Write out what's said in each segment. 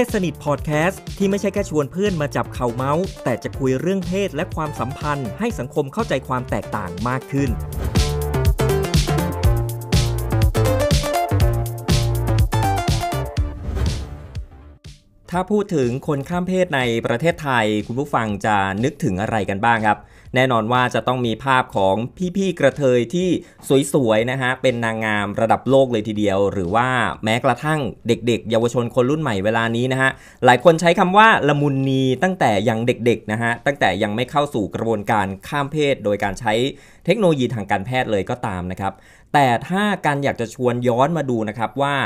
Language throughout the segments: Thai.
พศสนิทพอดแคสต์ ที่ไม่ใช่แค่ชวนเพื่อนมาจับเข่าเมาส์ แต่จะคุยเรื่องเพศและความสัมพันธ์ให้สังคมเข้าใจความแตกต่างมากขึ้น ถ้าพูดถึงคนข้ามเพศในประเทศไทยคุณผู้ฟังจะนึกถึงอะไรกันบ้างครับแน่นอนว่าจะต้องมีภาพของพี่ๆกระเทยที่สวยๆนะฮะเป็นนางงามระดับโลกเลยทีเดียว หรือว่าแม้กระทั่งเด็ก ๆ เยาวชนคนรุ่นใหม่เวลานี้นะฮะหลายคนใช้คำว่าละมุนนีตั้งแต่ยังเด็กๆนะฮะตั้งแต่ยังไม่เข้าสู่กระบวนการข้ามเพศ โดยการใช้เทคโนโลยีทางการแพทย์เลยก็ตามนะครับแต่ถ้าการอยากจะชวนย้อนมาดูนะครับ ว่า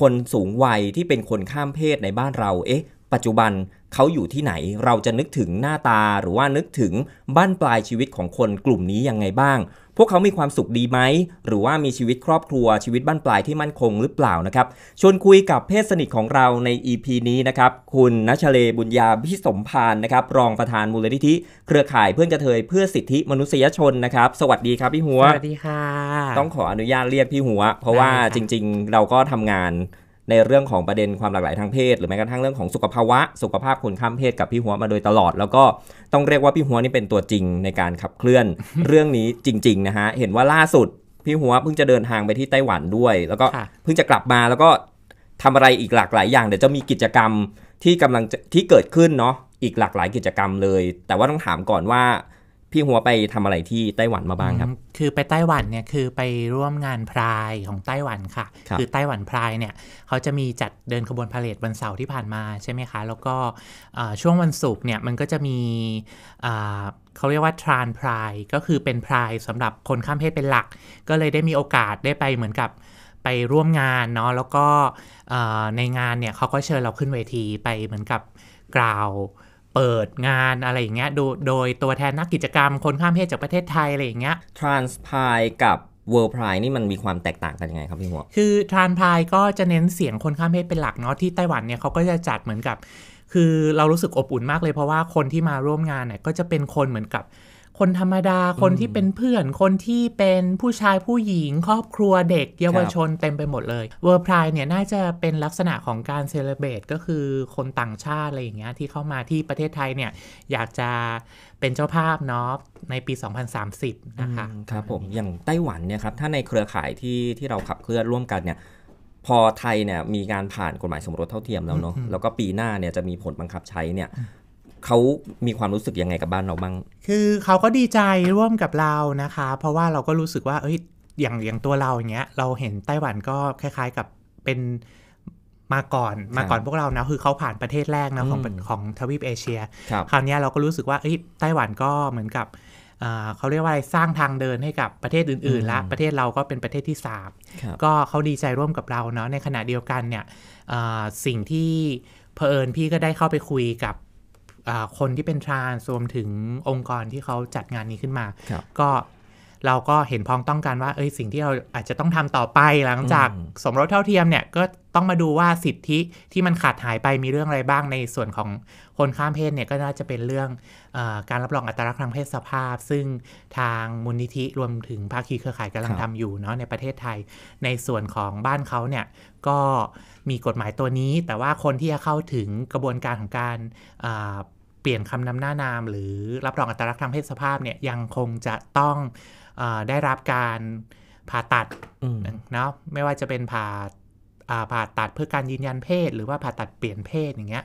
คนสูงวัยที่เป็นคนข้ามเพศในบ้านเราเอ๊ะ ปัจจุบันเขาอยู่ที่ไหนเราจะนึกถึงหน้าตาหรือว่านึกถึงบ้านปลายชีวิตของคนกลุ่มนี้ยังไงบ้าง พวกเขามีความสุขดีไหม หรือว่ามีชีวิตครอบครัวชีวิตบ้านปลายที่มั่นคงหรือเปล่านะครับ ชวนคุยกับเพศสนิทของเราใน EP นี้นะครับ คุณนชเล บุญญาพิสมพานนะครับรองประธานมูลนิธิเครือข่ายเพื่อนกระเทยเพื่อสิทธิมนุษยชนนะครับ สวัสดีครับพี่หัว สวัสดีค่ะ ต้องขออนุญาตเรียกพี่หัวเพราะว่าจริง ๆ เราก็ทำงานในเรื่องของประเด็นความหลากหลายทางเพศ หรือแม้กระทั่งเรื่องของสุขภาวะ สุขภาพคนข้ามเพศกับพี่หัวมาโดยตลอด แล้วก็ต้องเรียกว่าพี่หัวนี่เป็นตัวจริงในการขับเคลื่อน เรื่องนี้จริงๆนะฮะเห็นว่าล่าสุดพี่หัวเพิ่งจะเดินทางไปที่ไต้หวันด้วย แล้วก็เพิ่งจะกลับมาแล้วก็ทำอะไรอีกหลากหลายอย่างเดี๋ยวจะมีกิจกรรมที่กำลังที่เกิดขึ้นเนาะอีกหลากหลายกิจกรรมเลย แต่ว่าต้องถามก่อนว่าพี่หัวไปทำอะไรที่ไต้หวันมาบ้างครับคือไปไต้หวันเนี่ยคือไปร่วมงานพรายของไต้หวันค่ะ คือไต้หวันพรายเนี่ย เขาจะมีจัดเดินขบวนพาเลทวันเสาร์ที่ผ่านมาใช่ไหมคะ แล้วก็ช่วงวันศุกร์เนี่ย มันก็จะมีเขาเรียกว่าทรานพรายก็คือเป็นพรายสำหรับคนข้ามเพศเป็นหลัก ก็เลยได้มีโอกาสได้ไปเหมือนกับไปร่วมงานเนาะแล้วก็ในงานเนี่ยเขาก็เชิญเราขึ้นเวทีไปเหมือนกับกล่าวเปิดงานอะไรอย่างเงี้ยโดยโดยตัวแทนนักกิจกรรม คนข้ามเพศจากประเทศไทยอะไรอย่างเงี้ย Transpire กับ World Pride นี่มันมีความแตกต่างกันยังไงครับพี่หัว คือทรานพายก็จะเน้นเสียงคนข้ามเพศเป็นหลักเนาะที่ไต้หวันเนี่ยเขาก็จะจัดเหมือนกับ คือเรารู้สึกอบอุ่นมากเลย เพราะว่าคนที่มาร่วมงานเนี่ยก็จะเป็นคนเหมือนกับคนธรรมดา คนที่เป็นเพื่อน คนที่เป็นผู้ชายผู้หญิงครอบครัวเด็ก เยาวชนเต็มไปหมดเลยเวอร์พรายเนี่ยน่าจะเป็นลักษณะของการเซเลบรตก็คือคนต่างชาติอะไรอย่างเงี้ยที่เข้ามาที่ประเทศไทยเนี่ยอยากจะเป็นเจ้าภาพเนาะในปี 2030 นะคะครับผม อย่างไต้หวันเนี่ยครับถ้าในเครือข่ายที่ที่เราขับเคลื่อนร่วมกันเนี่ยพอไทยเนี่ยมีการผ่านกฎหมายสมรสเท่าเทียมแล้วเนาะแล้วก็ปีหน้าเนี่ยจะมีผลบังคับใช้เนี่ยเขามีความรู้สึกยังไงกับบ้านเราบ้าง คือเขาก็ดีใจร่วมกับเรานะคะ เพราะว่าเราก็รู้สึกว่า เอ้ย อย่างอย่างตัวเราอย่างเงี้ย เราเห็นไต้หวันก็คล้ายๆ กับเป็นมาก่อนมาก่อนพวกเรานะคือเขาผ่านประเทศแรกนะของของทวีปเอเชีย คราวนี้เราก็รู้สึกว่าไต้หวันก็เหมือนกับ เขาเรียกว่าอะไร สร้างทางเดินให้กับประเทศอื่นๆและประเทศเราก็เป็นประเทศที่สามก็เขาดีใจร่วมกับเราเนาะ ในขณะเดียวกันเนี่ย สิ่งที่เเอิญพี่ก็ได้เข้าไปคุยกับคนที่เป็นทรานรวมถึงองค์กรที่เขาจัดงานนี้ขึ้นมา ก็เราก็เห็นพ้องต้องการว่า เอ้ยสิ่งที่เราอาจจะต้องทำต่อไปหลังจากสมรสเท่าเทียมเนี่ยก็ต้องมาดูว่าสิทธิที่มันขาดหายไปมีเรื่องอะไรบ้าง ในส่วนของคนข้ามเพศเนี่ยก็น่าจะเป็นเรื่องอการรับรองอัตลักษณ์ทางเพศสภาพ ซึ่งทางมูลนิธิรวมถึงภาคีเครือข่ายกำลังทำอยู่เนาะในประเทศไทยในส่วนของบ้านเขาเนี่ยก็มีกฎหมายตัวนี้ แต่ว่าคนที่จะเข้าถึงกระบวนการของการเปลี่ยนคำนำหน้านามหรือรับรองอัตลักษณ์ทางเพศสภาพเนี่ยยังคงจะต้องอได้รับการผ่าตัดเนาะไม่ว่าจะเป็นผ่าผ่าตัดเพื่อการยืนยันเพศ หรือว่าผ่าตัดเปลี่ยนเพศอย่างเงี้ย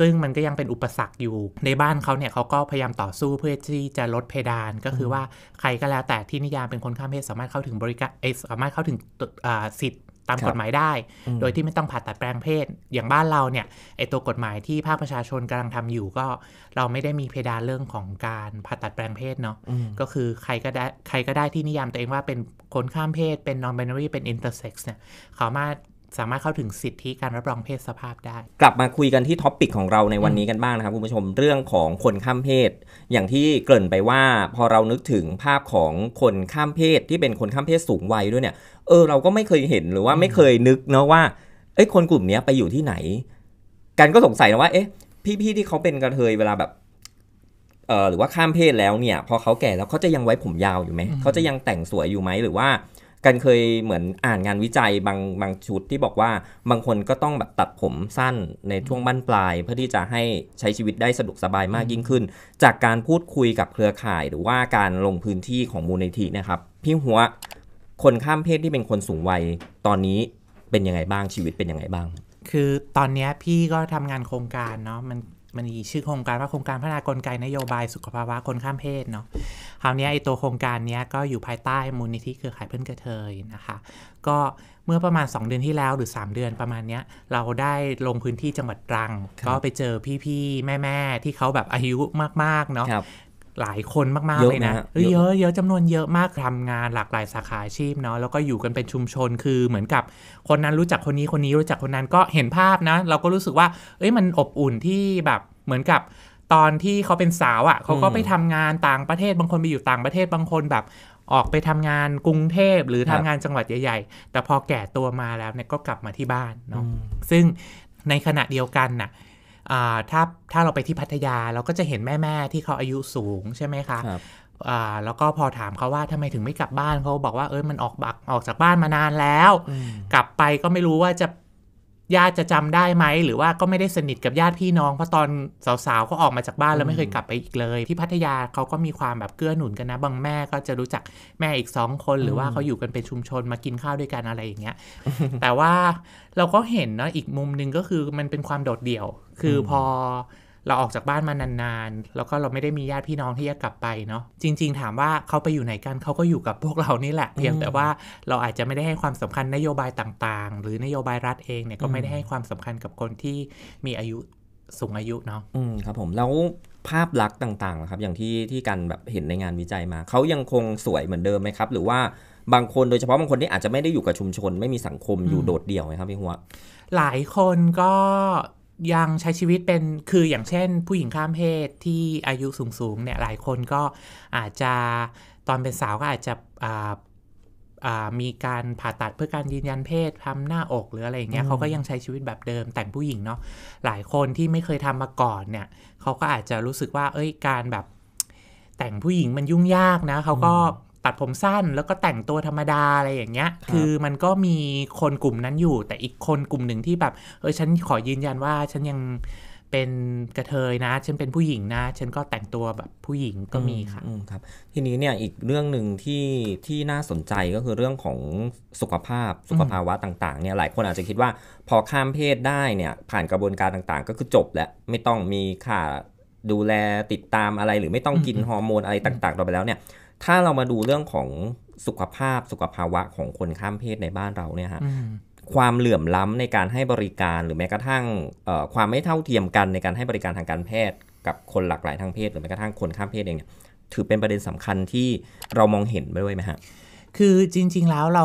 ซึ่งมันก็ยังเป็นอุปสรรคอยู่ในบ้านเขาเนี่ยเขาก็พยายามต่อสู้เพื่อที่จะลดเพดาน ก็คือว่าใครก็แล้วแต่ที่นิยามเป็นคนข้ามเพศสามารถเข้าถึงบริการสามารถเข้าถึงสิทธิตามกฎหมายได้ โดยที่ไม่ต้องผ่าตัดแปลงเพศ อย่างบ้านเราเนี่ยไอตัวกฎหมายที่ภาคประชาชนกำลังทำอยู่ก็ เราไม่ได้มีเพดานเรื่องของการผ่าตัดแปลงเพศเนาะก็คือใครก็ได้ใครก็ได้ที่นิยามตัวเองว่าเป็นคนข้ามเพศเป็น non binary เป็น intersex เนี่ยสามารถสามารถเข้าถึงสิทธิการรับรองเพศสภาพได้ กลับมาคุยกันที่ท็อปปิกของเราในวันนี้กันบ้างนะครับคุณผู้ชมเรื่องของคนข้ามเพศ อย่างที่เกริ่นไปว่า พอเรานึกถึงภาพของคนข้ามเพศที่เป็นคนข้ามเพศสูงวัยด้วยเนี่ยเออเราก็ไม่เคยเห็นหรือว่าไม่เคยนึกนะว่า เอ้คนกลุ่มนี้ไปอยู่ที่ไหนกันก็สงสัยนะว่า เอ๊ะพี่ๆที่เขาเป็นกระเทยเวลาแบบเออหรือว่าข้ามเพศแล้วเนี่ย พอเขาแก่แล้วเขาจะยังไว้ผมยาวอยู่ไหม เขาจะยังแต่งสวยอยู่ไหมหรือว่ากันเคยเหมือนอ่านงานวิจัยบางบางชุดที่บอกว่าบางคนก็ต้องแบบตัดผมสั้นในช่วงบั้นปลายเพื่อที่จะให้ใช้ชีวิตได้สะดวกสบายมากยิ่งขึ้นจากการพูดคุยกับเครือข่ายหรือว่าการลงพื้นที่ของมูลนิธินะครับพี่หัวคนข้ามเพศที่เป็นคนสูงวัยตอนนี้เป็นยังไงบ้างชีวิตเป็นยังไงบ้าง คือตอนนี้พี่ก็ทำงานโครงการเนาะมันมันมีชื่อโครงการว่าโครงการพัฒนากลไกนโยบายสุขภาวะคนข้ามเพศเนาะคราวนี้ไอตัวโครงการนี้ก็อยู่ภายใต้มูลนิธิเครือข่ายเพื่อนกระเทยนะคะ ก็เมื่อประมาณ 2 เดือนที่แล้วหรือ 3 เดือนประมาณนี้เราได้ลงพื้นที่จังหวัดตรัง ก็ไปเจอพี่ๆ แม่ๆที่เขาแบบอายุมาก ๆ เนาะหลายคนมากๆเลยนะ เยอะเยอะจำนวนเยอะมากทำงานหลากหลายสาขาอาชีพเนาะแล้วก็อยู่กันเป็นชุมชนคือเหมือนกับคนนั้นรู้จักคนนี้คนนี้รู้จักคนนั้นก็เห็นภาพนะ เราก็รู้สึกว่าเอ้ยมันอบอุ่นที่แบบเหมือนกับตอนที่เขาเป็นสาวอะ่ะเขาก็ไปทำงานต่างประเทศบางคนไปอยู่ต่างประเทศบางคนแบบออกไปทำงานกรุงเทพหรือทำงานจังหวัดใหญ่ ๆ แต่พอแก่ตัวมาแล้วเนี่ยก็กลับมาที่บ้านเนาะซึ่งในขณะเดียวกันน่ะถ้าถ้าเราไปที่พัทยาเราก็จะเห็นแม่ ๆ ที่เขาอายุสูงใช่ไหมคะครับแล้วก็พอถามเขาว่าทำไมถึงไม่กลับบ้านเขาบอกว่า เออมันออกบักออกจากบ้านมานานแล้ว กลับไปก็ไม่รู้ว่าจะญาติจะจำได้ไหม หรือว่าก็ไม่ได้สนิทกับญาติพี่น้อง เพราะตอนสาวๆ ก็ออกมาจากบ้านแล้วไม่เคยกลับไปอีกเลย ที่พัทยาเขาก็มีความแบบเกื้อหนุนกันนะบางแม่ก็จะรู้จักแม่อีกสองคนหรือว่าเขาอยู่กันเป็นชุมชนมากินข้าวด้วยกันอะไรอย่างเงี้ยแต่ว่าเราก็เห็นเนาะอีกมุมหนึ่งก็คือมันเป็นความโดดเดี่ยว คือพอเราออกจากบ้านมานานๆ แล้วก็เราไม่ได้มีญาติพี่น้องที่จะกลับไปเนาะ จริงๆถามว่าเขาไปอยู่ไหนกัน เขาก็อยู่กับพวกเรานี่แหละ เพียงแต่ว่าเราอาจจะไม่ได้ให้ความสำคัญนโยบายต่าง ๆ หรือนโยบายรัฐเองเนี่ยก็ไม่ได้ให้ความสำคัญกับคนที่มีอายุสูงอายุเนาะ อืมครับ ผมแล้วภาพลักษณ์ต่างๆ ครับ อย่างที่ที่กันแบบเห็นในงานวิจัยมา เขายังคงสวยเหมือนเดิมไหมครับ หรือว่าบางคนโดยเฉพาะบางคนที่อาจจะไม่ได้อยู่กับชุมชน ไม่มีสังคมอยู่โดดเดี่ยวไหมครับพี่หัว หลายคนก็ยังใช้ชีวิตเป็น คือ อย่างเช่น ผู้หญิงข้ามเพศ ที่อายุสูงสูงเนี่ย หลายคนก็อาจจะตอนเป็นสาวก็อาจจะมีการผ่าตัดเพื่อการยืนยันเพศทำหน้าอกหรืออะไรอย่างเงี้ยเขาก็ยังใช้ชีวิตแบบเดิมแต่งผู้หญิงเนาะ หลายคนที่ไม่เคยทำมาก่อน เนี่ยเขาก็อาจจะรู้สึกว่า เอ้ย การแบบแต่งผู้หญิงมันยุ่งยากนะ เขาก็ตัดผมสั้นแล้วก็แต่งตัวธรรมดาอะไรอย่างเงี้ย คือมันก็มีคนกลุ่มนั้นอยู่ แต่อีกคนกลุ่มหนึ่งที่แบบเออฉันขอยืนยันว่าฉันยังเป็นกระเทยนะ ฉันเป็นผู้หญิงนะ ฉันก็แต่งตัวแบบผู้หญิงก็มีค่ะครับ ทีนี้เนี่ยอีกเรื่องหนึ่งที่ที่น่าสนใจก็คือเรื่องของสุขภาพสุขภาวะต่างๆเนี่ยหลายคนอาจจะคิดว่าพอข้ามเพศได้เนี่ย ผ่านกระบวนการต่าง ๆ ก็คือจบแล้วไม่ต้องมีค่าดูแลติดตามอะไร หรือไม่ต้องกินฮอร์โมนอะไรต่างๆเราไปแล้วเนี่ยถ้าเรามาดูเรื่องของสุขภาพสุขภาวะของคนข้ามเพศในบ้านเราเนี่ยฮะความเหลื่อมล้ำในการให้บริการหรือแม้กระทั่งความไม่เท่าเทียมกันในการให้บริการทางการแพทย์กับคนหลากหลายทางเพศหรือแม้กระทั่งคนข้ามเพศเองเนี่ยถือเป็นประเด็นสำคัญที่เรามองเห็นไปด้วยไหมฮะคือจริงๆแล้ว เรา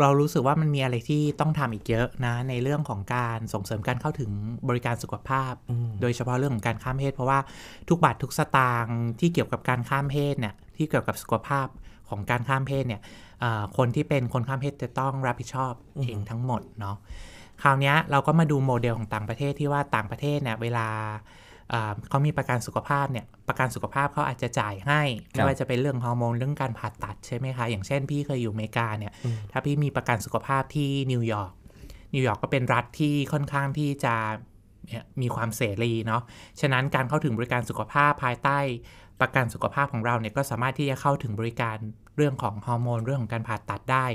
เรารู้สึกว่ามันมีอะไรที่ต้องทำอีกเยอะนะ ในเรื่องของการส่งเสริมการเข้าถึงบริการสุขภาพ โดยเฉพาะเรื่องของการข้ามเพศเพราะว่าทุกบาททุกสตางค์ที่เกี่ยวกับการข้ามเพศเนี่ยที่เกี่ยวกับสุขภาพของการข้ามเพศเนี่ยคนที่เป็นคนข้ามเพศจะต้องรับผิดชอบเองทั้งหมดเนาะคราวนี้เราก็มาดูโมเดลของต่างประเทศที่ว่าต่างประเทศเนี่ยเวลาเขามีประกัน สุขภาพ เนี่ย ประกัน สุขภาพเขาอาจจะ จ่ายให้ ไม่ว่า จะเป็นเรื่อง ฮอร์โมน เรื่อง การ ผ่าตัด ใช่ไหมคะ อย่าง เช่น พี่ เคย อยู่อเมริกา เนี่ย ถ้า พี่ มี ประกัน สุขภาพ ที่ นิวยอร์กนิวยอร์กก็เป็น รัฐ ที่ ค่อนข้าง ที่จะมี ความ เสรีเนาะ ฉะนั้นการเข้าถึงบริการสุขภาพ ภายใต้ ประกัน สุขภาพของเรา เนี่ย ก็สามารถที่จะ เข้าถึงบริการ เรื่องของ ฮอร์โมน เรื่องของการ ผ่าตัดได้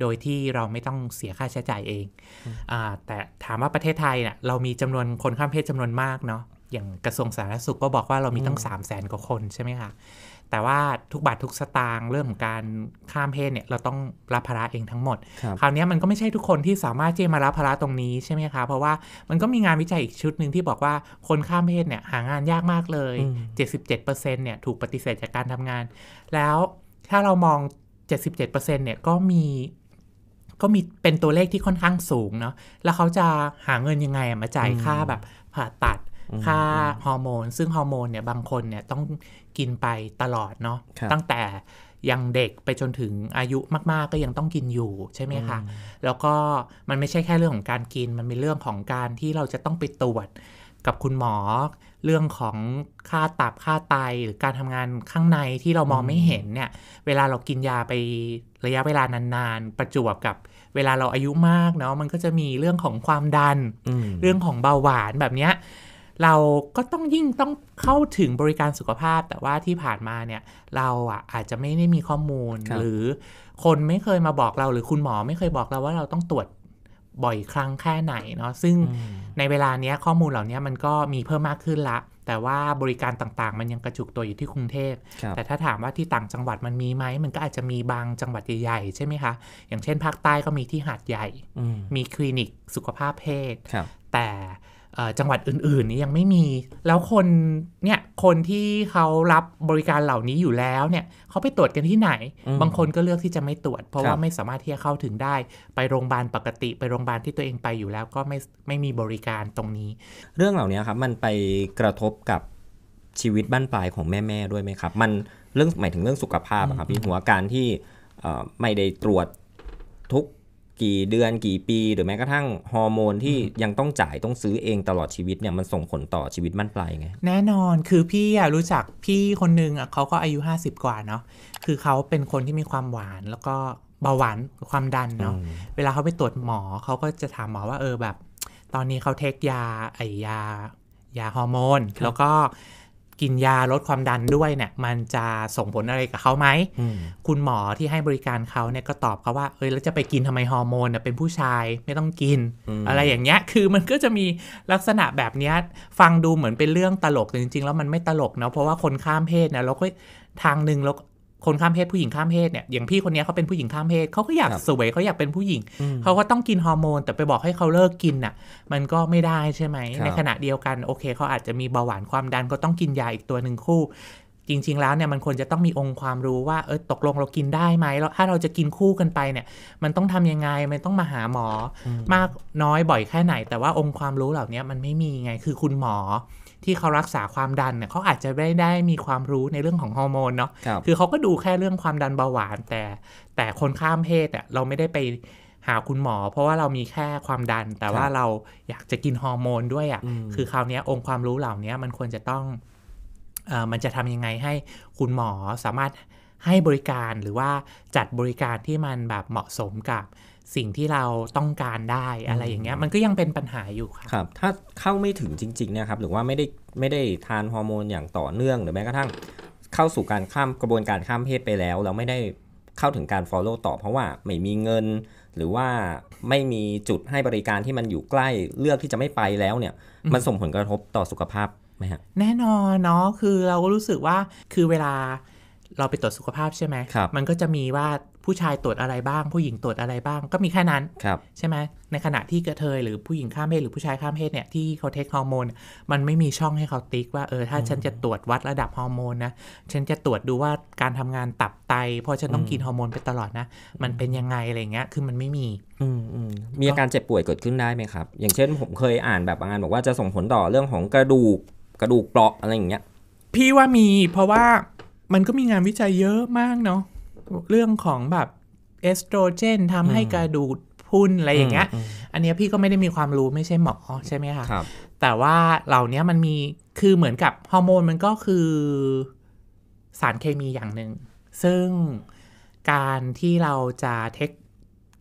โดยที่เราไม่ต้องเสีย ค่า ใช้จ่าย เองอแต่ถามว่าประเทศไทยเนี่ยเรามีจำนวนคนข้ามเพศจำนวนมากเนาะอย่างกระทรวงสาธารณสุขก็บอกว่าเรามีตั้ง3 0 0แสนกว่าคนใช่ไหมคะ แต่ว่าทุกบาท ทุกสตางค์เรื่องของการข้ามเพศเนี่ยเราต้องรับภาระเองทั้งหมด คราวนี้มันก็ไม่ใช่ทุกคนที่สามารถที่จะมารับภาระตรงนี้ใช่ไหมคะ เพราะว่ามันก็มีงานวิจัยอีกชุดหนึ่งที่บอกว่าคนข้ามเพศเนี่ยหางานยากมากเลย 77%เนี่ยถูกปฏิเสธจากการทำงาน แล้วถ้าเรามอง 77%เนี่ยก็มีก็มีเป็นตัวเลขที่ค่อนข้างสูงเนาะ แล้วเขาจะหาเงินยังไงมาจ่ายค่าแบบผ่าตัดค่าฮอร์โมน ซึ่งฮอร์โมนเนี่ยบางคนเนี่ยต้องกินไปตลอดเนาะ ตั้งแต่ยังเด็กไปจนถึงอายุมากๆก็ยังต้องกินอยู่ใช่ไหมคะ แล้วก็มันไม่ใช่แค่เรื่องของการกิน มันเป็นเรื่องของการที่เราจะต้องไปตรวจกับคุณหมอ เรื่องของค่าตับ ค่าไต หรือการทำงานข้างในที่เรามองไม่เห็นเนี่ย เวลาเรากินยาไประยะเวลานาน ๆ ประจวบกับเวลาเราอายุมากเนาะ มันก็จะมีเรื่องของความดัน เรื่องของเบาหวานแบบเนี้ยเราก็ต้องยิ่งต้องเข้าถึงบริการสุขภาพ แต่ว่าที่ผ่านมาเนี่ย เราอ่ะอาจจะไม่ได้มีข้อมูล หรือคนไม่เคยมาบอกเราหรือคุณหมอไม่เคยบอกเราว่าเราต้องตรวจบ่อยครั้งแค่ไหนเนาะซึ่งในเวลานี้ข้อมูลเหล่านี้มันก็มีเพิ่มมากขึ้นละ แต่ว่าบริการต่างๆ มันยังกระจุกตัวอยู่ที่กรุงเทพแต่ถ้าถามว่าที่ต่างจังหวัดมันมีไหมมันก็อาจจะมีบางจังหวัดใหญ่ๆใช่ไหมคะอย่างเช่นภาคใต้ก็มีที่หาดใหญ่มีคลินิกสุขภาพเพศแต่จังหวัดอื่นๆ นี้ยังไม่มีแล้วคนเนี่ยคนที่เขารับบริการเหล่านี้อยู่แล้วเนี่ยเขาไปตรวจกันที่ไหน บางคนก็เลือกที่จะไม่ตรวจ เพราะว่าไม่สามารถที่จะเข้าถึงได้ไปโรงพยาบาลปกติ ไปโรงพยาบาลที่ตัวเองไปอยู่แล้วก็ไม่ไม่มีบริการตรงนี้ เรื่องเหล่านี้ครับมันไปกระทบกับชีวิตบ้านปลายของแม่ ๆ ด้วยไหมครับ มันเรื่องหมายถึงเรื่องสุขภาพครับพี่หัวการที่ไม่ได้ตรวจทุกกี่เดือนกี่ปีหรือแม้กระทั่งฮอร์โมนที่ยังต้องจ่ายต้องซื้อเองตลอดชีวิตเนี่ย มันส่งผลต่อชีวิตมั่นปลายไง แน่นอนคือพี่อรู้จักพี่คนนึงอ่ะเขาก็อายุ 50 กว่าเนาะคือเขาเป็นคนที่มีความหวานแล้วก็เบาหวาน ความดันเนาะเวลาเขาไปตรวจหมอเขาก็จะถามหมอว่าเออแบบ ตอนนี้เขาเทคยา ไอยา ยาฮอร์โมนแล้วก็กินยา ลดความดันด้วยเนี่ย มันจะส่งผลอะไรกับเขาไหม คุณหมอที่ให้บริการเขาเนี่ยก็ตอบเขาว่า เอ้ยแล้วจะไปกินทำไมฮอร์โมนเป็นผู้ชายไม่ต้องกินออะไรอย่างเงี้ยคือมันก็จะมีลักษณะแบบเนี้ยฟังดูเหมือนเป็นเรื่องตลก แต่จริง ๆ แล้วมันไม่ตลกเนาะเพราะว่าคนข้ามเพศเนี่ยเราก็ทางหนึ่งเราคนข้ามเพศผู้หญิงข้ามเพศเนี่ยอย่างพี่คนนี้เขาเป็นผู้หญิงข้ามเพศเขาก็อยากสวยเขาอยากเป็นผู้หญิงเขาก็ต้องกินฮอร์โมน แต่ไปบอกให้เขาเลิกกินน่ะมันก็ไม่ได้ใช่ไหม ในขณะเดียวกัน โอเค เขาอาจจะมีเบาหวานความดัน ก็ต้องกินยาอีกตัวหนึ่งคู่ จริงๆ แล้วเนี่ยมันควรจะต้องมีองค์ความรู้ว่าเออตกลงเรากินได้ไหมแล้วถ้าเราจะกินคู่กันไปเนี่ยมันต้องทํำยังไงมันต้องมาหาหมอมากน้อยบ่อยแค่ไหน แต่ว่าองค์ความรู้เหล่านี้มันไม่มีไงคือคุณหมอที่เขารักษาความดันเนี่ยเขาอาจจะไม่ได้มีความรู้ในเรื่องของฮอร์โมนเนาะ คือเขาก็ดูแค่เรื่องความดันเบาหวาน แต่แต่คนข้ามเพศอ่ะเราไม่ได้ไปหาคุณหมอ เพราะว่าเรามีแค่ความดัน แต่ว่าเราอยากจะกินฮอร์โมนด้วยอะ่ะ คือคราวนี้องค์ความรู้เหล่านี้มันควรจะต้องอมันจะทำยังไงให้คุณหมอสามารถให้บริการหรือว่าจัดบริการที่มันแบบเหมาะสมกับสิ่งที่เราต้องการได้อะไรอย่างเงี้ยมันก็ยังเป็นปัญหาอยู่ครับครับ ถ้าเข้าไม่ถึงจริงๆเนี่ยครับหรือว่าไม่ได้ไม่ได้ทานฮอร์โมนอย่างต่อเนื่องหรือแม้กระทั่งเข้าสู่การข้ามกระบวนการข้ามเพศไปแล้ว เราไม่ได้เข้าถึงการฟอลโล่ต่อเพราะว่า ไม่มีเงิน หรือว่าไม่มีจุดให้บริการที่มันอยู่ใกล้เลือกที่จะไม่ไปแล้วเนี่ย มันส่งผลกระทบต่อสุขภาพไหมฮะแน่นอนเนาะคือเราก็รู้สึกว่าคือเวลาเราไปตรวจสุขภาพใช่ไหมมันก็จะมีว่าผู้ชายตรวจอะไรบ้าง ผู้หญิงตรวจอะไรบ้าง ก็มีแค่นั้นใช่ไหม ในขณะที่กระเทยหรือผู้หญิงข้ามเพศหรือผู้ชายข้ามเพศเนี่ยที่เขาเทคฮอร์โมนมันไม่มีช่องให้เขาติ๊ก ว่าเออถ้าฉันจะตรวจวัดระดับฮอร์โมน นะ ฉันจะตรวจดูว่าการทำงานตับไตเพราะฉันต้องกินฮอร์โมนไปตลอดนะ มันเป็นยังไง อะไรเงี้ยคือมันไม่มีมีอาการเจ็บป่วยเกิดขึ้นได้ไหมครับ อย่างเช่น ผมเคยอ่านแบบงานบอกว่าจะส่งผลต่อเรื่องของกระดูกกระดูกเปราะอะไรอย่างเงี้ย พี่ว่ามีเพราะว่ามันก็มีงานวิจัยเยอะมากเนาะเรื่องของแบบเอสโตรเจนทำให้กระดูกพุ่นอะไรอย่างเงี้ย อันนี้พี่ก็ไม่ได้มีความรู้ไม่ใช่หมอใช่ไหมคะคแต่ว่าเหล่านี้มันมี คือเหมือนกับฮอร์โมนมันก็คือสารเคมีอย่างหนึ่ง ซึ่งการที่เราจะเทค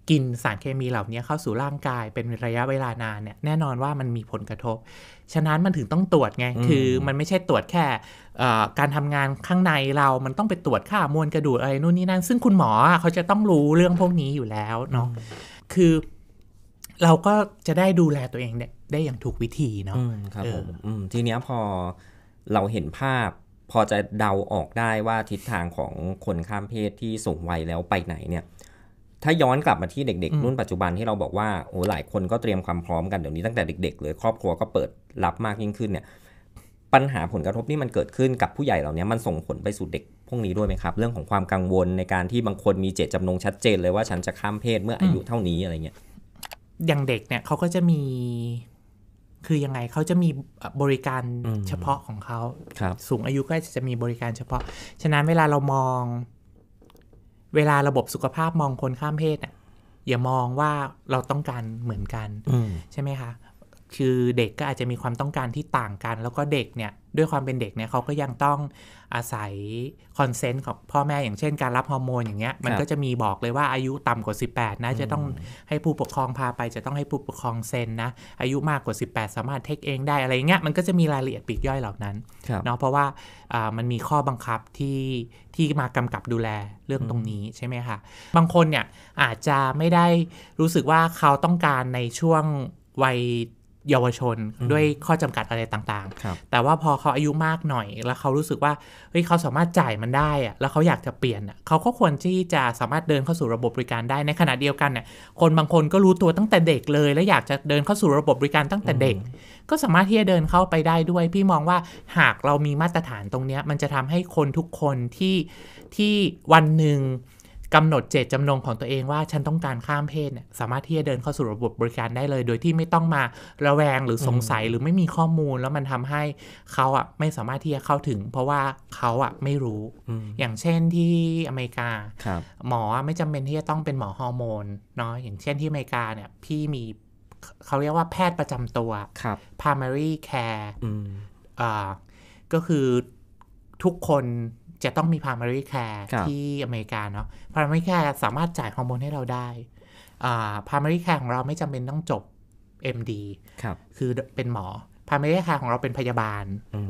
กินสารเคมีเหล่านี้เข้าสู่ร่างกายเป็นระยะเวลานานเนี่ย แน่นอนว่ามันมีผลกระทบฉะนั้นมันถึงต้องตรวจไง คือมันไม่ใช่ตรวจแค่การทำงานข้างในเรา มันต้องไปตรวจค่ามวลกระดูกอะไรนู่นนี่นั่น ซึ่งคุณหมอเขาจะต้องรู้เรื่องพวกนี้อยู่แล้วเนาะ คือ เราก็จะได้ดูแลตัวเองได้อย่างถูกวิธีเนาะครับผมทีเนี้ยพอเราเห็นภาพ พอจะเดาออกได้ว่าทิศทางของคนข้ามเพศที่สูงวัยแล้วไปไหน เนี่ย ถ้าย้อนกลับมาที่เด็กๆ รุ่นปัจจุบันที่เราบอกว่าโอ้หลายคนก็เตรียมความพร้อมกันเดี๋ยวนี้ตั้งแต่เด็กๆเลยครอบครัวก็เปิดรับมากยิ่งขึ้นเนี่ย ปัญหาผลกระทบที่มันเกิดขึ้นกับผู้ใหญ่เหล่านี้มันส่งผลไปสู่เด็กพวกนี้ด้วยไหมครับ เรื่องของความกังวลในการที่บางคนมีเจตจำนงชัดเจนเลยว่า ฉันจะข้ามเพศเมื่ออายุเท่านี้อะไรเงี้ยอย่างเด็กเนี่ยเขาก็จะมีคือยังไงเขาจะมีบริการเฉพาะของเขาสูงอายุก็จะมีบริการเฉพาะ ฉะนั้นเวลาเรามอง เวลาระบบสุขภาพมองคนข้ามเพศเนี่ยอย่ามองว่าเราต้องการเหมือนกันใช่ไหมคะคือเด็กก็อาจจะมีความต้องการที่ต่างกัน แล้วก็เด็กเนี่ย ด้วยความเป็นเด็กเนี่ยเขาก็ยังต้องอาศัยคอนเซนต์ของพ่อแม่อย่างเช่น การรับฮอร์โมนอย่างเงี้ยมันก็จะมีบอกเลยว่าอายุต่ำกว่า 18นะจะต้องให้ผู้ปกครองพาไปจะต้องให้ผู้ปกครองเซ็นนะอายุมากกว่า 18 สามารถเทคเองได้อะไรเงี้ยมันก็จะมีรายละเอียดปีกย่อยเหล่านั้นเนาะเพราะว่ามันมีข้อบังคับที่ที่มากำกับดูแลเรื่องตรงนี้ใช่ไหมคะบางคนเนี่ยอาจจะไม่ได้รู้สึกว่าเขาต้องการในช่วงวัยเยาวชนด้วยข้อจำกัดอะไรต่าง ๆ แต่ว่าพอเขาอายุมากหน่อย แล้วเขารู้สึกว่า เฮ้ยเขาสามารถจ่ายมันได้อะแล้วเขาอยากจะเปลี่ยนอะเขาก็ควรที่จะสามารถเดินเข้าสู่ระบบบริการได้ในขณะเดียวกันเนี่ยคนบางคนก็รู้ตัวตั้งแต่เด็กเลย และอยากจะเดินเข้าสู่ระบบบริการตั้งแต่เด็ก ก็สามารถที่จะเดินเข้าไปได้ด้วย พี่มองว่าหากเรามีมาตรฐานตรงนี้มันจะทำให้คนทุกคนที่ที่วันหนึ่งกำหนดเจตจำนงของตัวเองว่าฉันต้องการข้ามเพศเนี่ยสามารถที่จะเดินเข้าสู่ระบบบริการได้เลย โดยที่ไม่ต้องมา ระแวงหรือสงสัยหรือไม่มีข้อมูล แล้วมันทำให้เขาอ่ะไม่สามารถที่จะเข้าถึง เพราะว่าเขาอ่ะไม่รู้อย่างเช่นที่อเมริกาหมอไม่จำเป็นที่จะต้องเป็นหมอฮอร์โมนเนาะอย่างเช่นที่อเมริกาเนี่ย พี่มีเขาเรียกว่าแพทย์ประจำตัว primary care ก็คือทุกคนจะต้องมีพาร์มารีแคร์ที่อเมริกาเนาะพาร์มารีแคร์สามารถจ่ายฮอร์โมนให้เราได้พาร์มารีแคร์ของเราไม่จำเป็นต้องจบ MD ครับ คือเป็นหมอพาร์มารีแคร์ของเราเป็นพยาบาล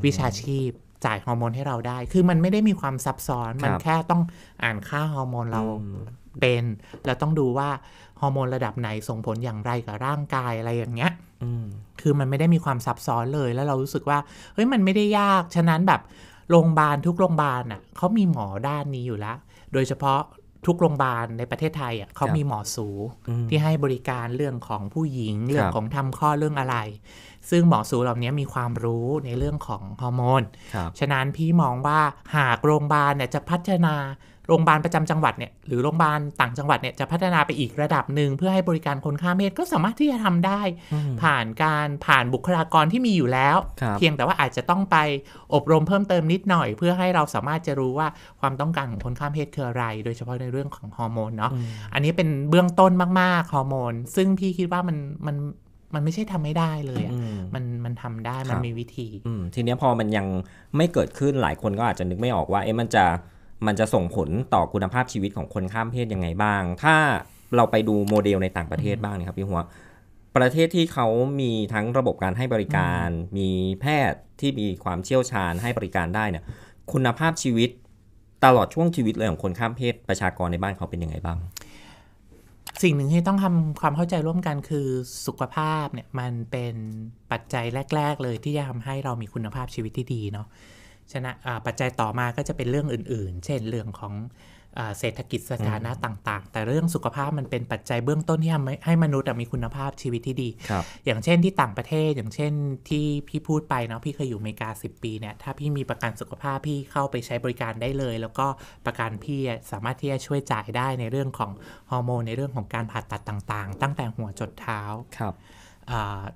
วิชาชีพจ่ายฮอร์โมนให้เราได้ คือมันไม่ได้มีความซับซ้อน มันแค่ต้องอ่านค่าฮอร์โมนเราเป็น แล้วต้องดูว่าฮอร์โมนระดับไหนส่งผลอย่างไรกับร่างกายอะไรอย่างเงี้ยคือมันไม่ได้มีความซับซ้อนเลยแล้วเรารู้สึกว่าเฮ้ยมันไม่ได้ยาก ฉะนั้นแบบโรงพยาบาลทุกโรงพยาบาลอ่ะเขามีหมอด้านนี้อยู่แล้ว โดยเฉพาะทุกโรงพยาบาลในประเทศไทยอ่ะเขามีหมอสูที่ให้บริการเรื่องของผู้หญิง เรื่องของทำข้อเรื่องอะไร ซึ่งหมอสูเหล่านี้มีความรู้ในเรื่องของฮอร์โมนฉะนั้นพี่มองว่าหากโรงพยาบาลเนี่ยจะพัฒนาโรงพยาบาลประจำจังหวัดเนี่ยหรือโรงพยาบาลต่างจังหวัดเนี่ยจะพัฒนาไปอีกระดับหนึ่งเพื่อให้บริการคนข้ามเพศก็สามารถที่จะทำได้ ผ่านการผ่านบุคลากรที่มีอยู่แล้ว เพียงแต่ว่าอาจจะต้องไปอบรมเพิ่มเติมนิดหน่อย เพื่อให้เราสามารถจะรู้ว่าความต้องการของคนข้ามเพศคืออะไร โดยเฉพาะในเรื่องของฮอร์โมนเนาะอันนี้เป็นเบื้องต้นมากๆฮอร์โมนซึ่งพี่คิดว่ามันมันมันไม่ใช่ทำไม่ได้เลยมันมันทำได้มันมีวิธีทีนี้พอมันยังไม่เกิดขึ้นหลายคนก็อาจจะนึกไม่ออกว่าเอ๊ะมันจะมันจะส่งผลต่อคุณภาพชีวิตของคนข้ามเพศยังไงบ้าง ถ้าเราไปดูโมเดลในต่างประเทศบ้างนะครับพี่หัว ประเทศที่เขามีทั้งระบบการให้บริการ มีแพทย์ที่มีความเชี่ยวชาญให้บริการได้เนี่ย คุณภาพชีวิตตลอดช่วงชีวิตเลยของคนข้ามเพศประชากรในบ้านเขาเป็นยังไงบ้าง สิ่งหนึ่งที่ต้องทำความเข้าใจร่วมกันคือสุขภาพเนี่ยมันเป็นปัจจัยแรก ๆ เลยที่จะทำให้เรามีคุณภาพชีวิตที่ดีเนาะชนะปัจจัยต่อมาก็จะเป็นเรื่องอื่นๆ เช่นเรื่องของเศรษฐกิจสถานะต่างๆ แต่เรื่องสุขภาพมันเป็นปัจจัยเบื้องต้นที่ทำให้มนุษย์มีคุณภาพชีวิตที่ดี อย่างเช่นที่ต่างประเทศอย่างเช่นที่พี่พูดไปเนาะพี่เคยอยู่อเมริกา10 ปีเนี่ยถ้าพี่มีประกันสุขภาพพี่เข้าไปใช้บริการได้เลย แล้วก็ประกันพี่สามารถที่จะช่วยจ่ายได้ในเรื่องของฮอร์โมนในเรื่องของการผ่าตัดต่าง ๆ ตั้งแต่หัวจดเท้าครับ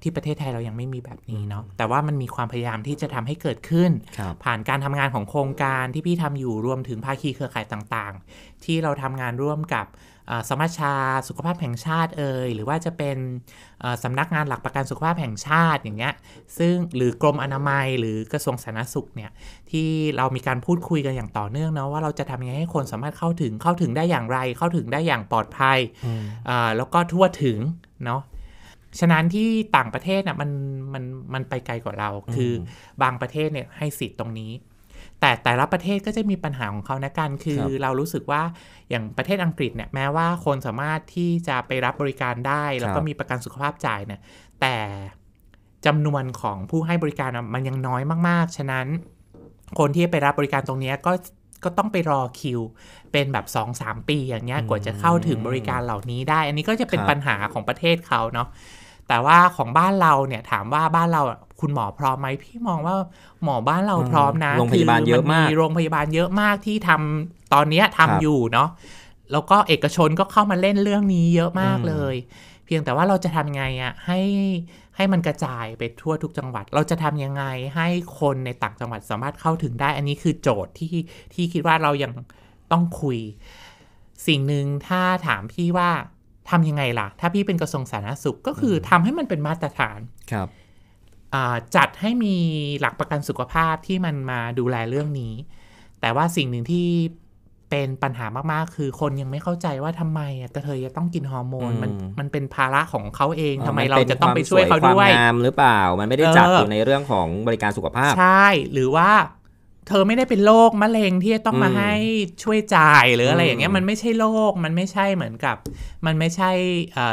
ที่ประเทศไทยเรายังไม่มีแบบนี้เนาะ แต่ว่ามันมีความพยายามที่จะทำให้เกิดขึ้น ผ่านการทำงานของโครงการที่พี่ทำอยู่ รวมถึงภาคีเครือข่ายต่างๆ ที่เราทำงานร่วมกับสมาชาสุขภาพแห่งชาติเอ่ย หรือว่าจะเป็นสำนักงานหลักประกันสุขภาพแห่งชาติอย่างเงี้ย ซึ่งหรือกรมอนามัยหรือกระทรวงสาธารณสุขเนี่ย ที่เรามีการพูดคุยกันอย่างต่อเนื่องเนาะว่าเราจะทำยังไงให้คนสามารถเข้าถึงเข้าถึงได้อย่างไร เข้าถึงได้อย่างปลอดภัยแล้วก็ทั่วถึงเนาะฉะนั้นที่ต่างประเทศน่ะมันมันมันไปไกลกว่าเราคือบางประเทศเนี่ยให้สิทธิ์ตรงนี้ แต่แต่ละประเทศก็จะมีปัญหาของเขานะกัน คือเรารู้สึกว่าอย่างประเทศอังกฤษเนี่ยแม้ว่าคนสามารถที่จะไปรับบริการได้ แล้วก็มีประกันสุขภาพจ่ายเนี่ย แต่จำนวนของผู้ให้บริการมันยังน้อยมาก ๆ ฉะนั้น คนที่ไปรับบริการตรงนี้ก็ก็ต้องไปรอคิวเป็นแบบ2-3ปี อย่างเงี้ย กว่าจะเข้าถึงบริการเหล่านี้ได้ อันนี้ก็จะเป็นปัญหาของประเทศเขาเนาะแต่ว่าของบ้านเราเนี่ยถามว่าบ้านเราคุณหมอพร้อมไหม พี่มองว่าหมอบ้านเราพร้อมนะโรงพยาบาลเยอะมากมีโรงพยาบาลเยอะมากที่ทำตอนนี้ทำอยู่เนาะแล้วก็เอกชนก็เข้ามาเล่นเรื่องนี้เยอะมากเลย เพียงแต่ว่าเราจะทำไงอะให้ให้มันกระจายไปทั่วทุกจังหวัดเราจะทำยังไง ให้คนในต่างจังหวัดสามารถเข้าถึงได้ อันนี้คือโจทย์ที่ที่คิดว่าเรายังต้องคุย สิ่งหนึ่งถ้าถามพี่ว่าทำยังไงล่ะ ถ้าพี่เป็นกระทรวงสาธารณสุข ก็คือทำให้มันเป็นมาตรฐานครับจัดให้มีหลักประกันสุขภาพที่มันมาดูแลเรื่องนี้ แต่ว่าสิ่งหนึ่งที่เป็นปัญหามาก ๆ คือคนยังไม่เข้าใจว่าทำไมกระเทยจะต้องกินฮอร์โมนมันมันเป็นภาระของเขาเองทำไมเราจะต้องไปช่วยเขาด้วยความงามหรือเปล่ามันไม่ได้จัดอยู่ในเรื่องของบริการสุขภาพใช่หรือว่าเธอไม่ได้เป็นโรค มะเร็งที่จะต้องมาให้ช่วยจ่ายหรืออะไรอย่างเงี้ยมันไม่ใช่โรคมันไม่ใช่เหมือนกับ มันไม่ใช่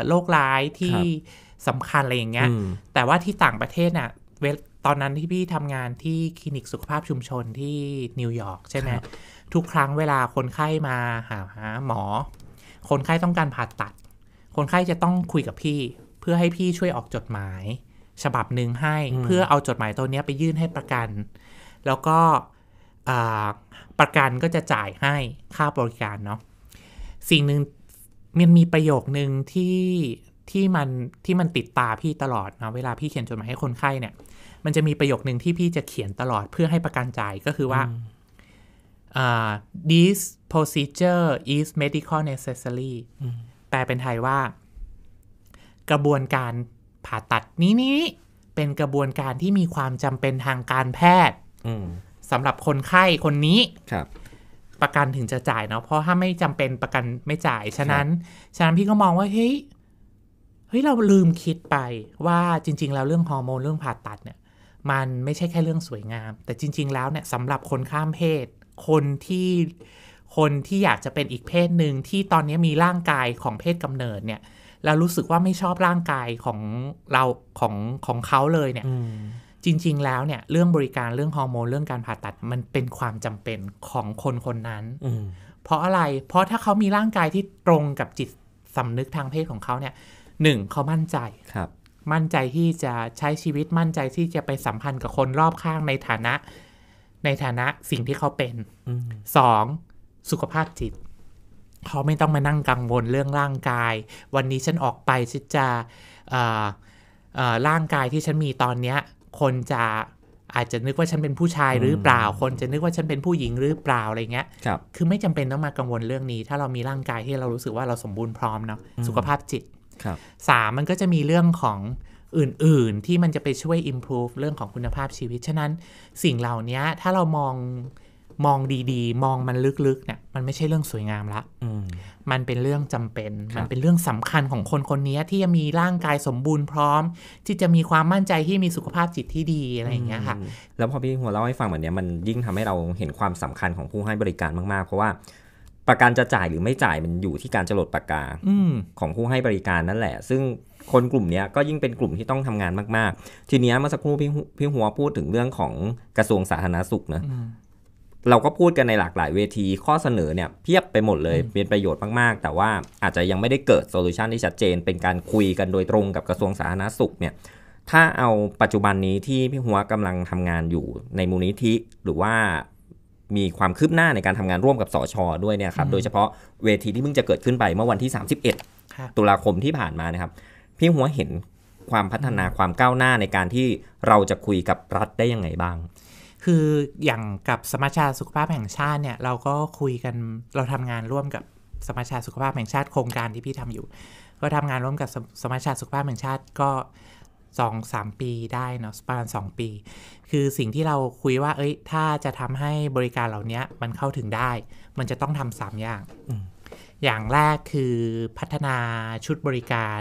โรคร้ายที่สำคัญ อะไรอย่างเงี้ยแต่ว่าที่ต่างประเทศน่ะเวตอนนั้นที่พี่ทำงานที่คลินิกสุขภาพชุมชนที่นิวยอร์กใช่ไหมทุกครั้งเวลาคนไข้มาหาหมอ คนไข้ต้องการผ่าตัด คนไข้จะต้องคุยกับพี่ เพื่อให้พี่ช่วยออกจดหมาย ฉบับหนึ่งให้ เพื่อเอาจดหมายตัวนี้ไปยื่นให้ประกัน แล้วก็ประกันก็จะจ่ายให้ค่าบริการเนาะสิ่งหนึ่งมันมีประโยคนึงที่ที่มันที่มันติดตาพี่ตลอดนะเวลาพี่เขียนจดหมายให้คนไข้เนี่ย มันจะมีประโยคนึงที่พี่จะเขียนตลอดเพื่อให้ประกันจ่ายก็คือว่า uh, this procedure is medical necessary แปลเป็นไทยว่า กระบวนการผ่าตัดนี้นี้เป็นกระบวนการที่มีความจำเป็นทางการแพทย์สำหรับคนไข้คนนี้ครับ ประกันถึงจะจ่ายเนาะเพราะถ้าไม่จำเป็นประกันไม่จ่ายฉะนั้นฉะนั้นพี่ก็มองว่าเฮ้ยเฮ้ยเราลืมคิดไปว่าจริง ๆ แล้วเรื่องฮอร์โมนเรื่องผ่าตัดเนี่ย มันไม่ใช่แค่เรื่องสวยงาม แต่จริง ๆ แล้วเนี่ยสำหรับคนข้ามเพศ คนที่คนที่อยากจะเป็นอีกเพศหนึ่งที่ตอนนี้มีร่างกายของเพศกำเนิดเนี่ย เรารู้สึกว่าไม่ชอบร่างกายของเราของของเขาเลยเนี่ยจริง ๆ แล้วเนี่ย เรื่องบริการเรื่องฮอร์โมน เรื่องการผ่าตัดมันเป็นความจำเป็นของคนคนนั้นเพราะอะไรเพราะถ้าเขามีร่างกายที่ตรงกับจิตสำนึกทางเพศของเขาเนี่ย หนึ่งเขามั่นใจครับ มั่นใจที่จะใช้ชีวิตมั่นใจที่จะไปสัมพันธ์กับคนรอบข้างในฐานะ ในฐานะสิ่งที่เขาเป็นสองสุขภาพจิตเขาไม่ต้องมานั่งกังวลเรื่องร่างกาย วันนี้ฉันออกไปฉันจะร่างกายที่ฉันมีตอนเนี้ยคนจะอาจจะนึกว่าฉันเป็นผู้ชายหรือเปล่า คนจะนึกว่าฉันเป็นผู้หญิงหรือเปล่าอะไรเงี้ยครับคือไม่จำเป็นต้องมากังวลเรื่องนี้ ถ้าเรามีร่างกายที่เรารู้สึกว่าเราสมบูรณ์พร้อมเนาะ สุขภาพจิต ครับสามมันก็จะมีเรื่องของอื่น ๆ ที่มันจะไปช่วย improve เรื่องของคุณภาพชีวิต ฉะนั้น สิ่งเหล่านี้ถ้าเรามองมองดีๆ มองมันลึกๆ เนี่ย มันไม่ใช่เรื่องสวยงามละมันเป็นเรื่องจำเป็น มันเป็นเรื่องสำคัญของคนคนนี้ที่จะมีร่างกายสมบูรณ์พร้อม ที่จะมีความมั่นใจที่มีสุขภาพจิตที่ดีอะไรอย่างเงี้ยค่ะ แล้วพอพี่หัวเล่าให้ฟังแบบนี้มันยิ่งทำให้เราเห็นความสำคัญของผู้ให้บริการมาก ๆ เพราะว่าประกันจะจ่ายหรือไม่จ่ายมันอยู่ที่การจรดปากกาของผู้ให้บริการนั่นแหละ ซึ่งคนกลุ่มนี้ก็ยิ่งเป็นกลุ่มที่ต้องทำงานมากๆ ทีนี้เมื่อสักครู่พี่พี่หัวพูดถึงเรื่องของกระทรวงสาธารณสุขนะเราก็พูดกันในหลากหลายเวที ข้อเสนอเนี่ยเพียบไปหมดเลย เป็นประโยชน์มากๆ แต่ว่าอาจจะยังไม่ได้เกิดโซลูชันที่ชัดเจนเป็นการคุยกันโดยตรงกับกระทรวงสาธารณสุขเนี่ยถ้าเอาปัจจุบันนี้ที่พี่หัวกำลังทำงานอยู่ในมูลนิธิหรือว่ามีความคืบหน้าในการทำงานร่วมกับสอชอด้วยเนี่ยครับโดยเฉพาะเวทีที่เพิ่งจะเกิดขึ้นไปเมื่อวันที่ 31 ตุลาคมที่ผ่านมานะครับพี่หัวเห็นความพัฒนาความก้าวหน้าในการที่เราจะคุยกับรัฐได้ยังไงบ้างคือ อย่างกับสมาชาสุขภาพแห่งชาติเนี่ย เราก็คุยกันเราทำงานร่วมกับสมาชาสุขภาพแห่งชาติโครงการที่พี่ทำอยู่ ก็ทำงานร่วมกับสสมาชาสุขภาพแห่งชาติก็สองสามปีได้เนาะประมาณสองปี คือสิ่งที่เราคุยว่า เอ้ยถ้าจะทำให้บริการเหล่านี้มันเข้าถึงได้ มันจะต้องทำสามอย่าง อย่างแรกคือพัฒนาชุดบริการ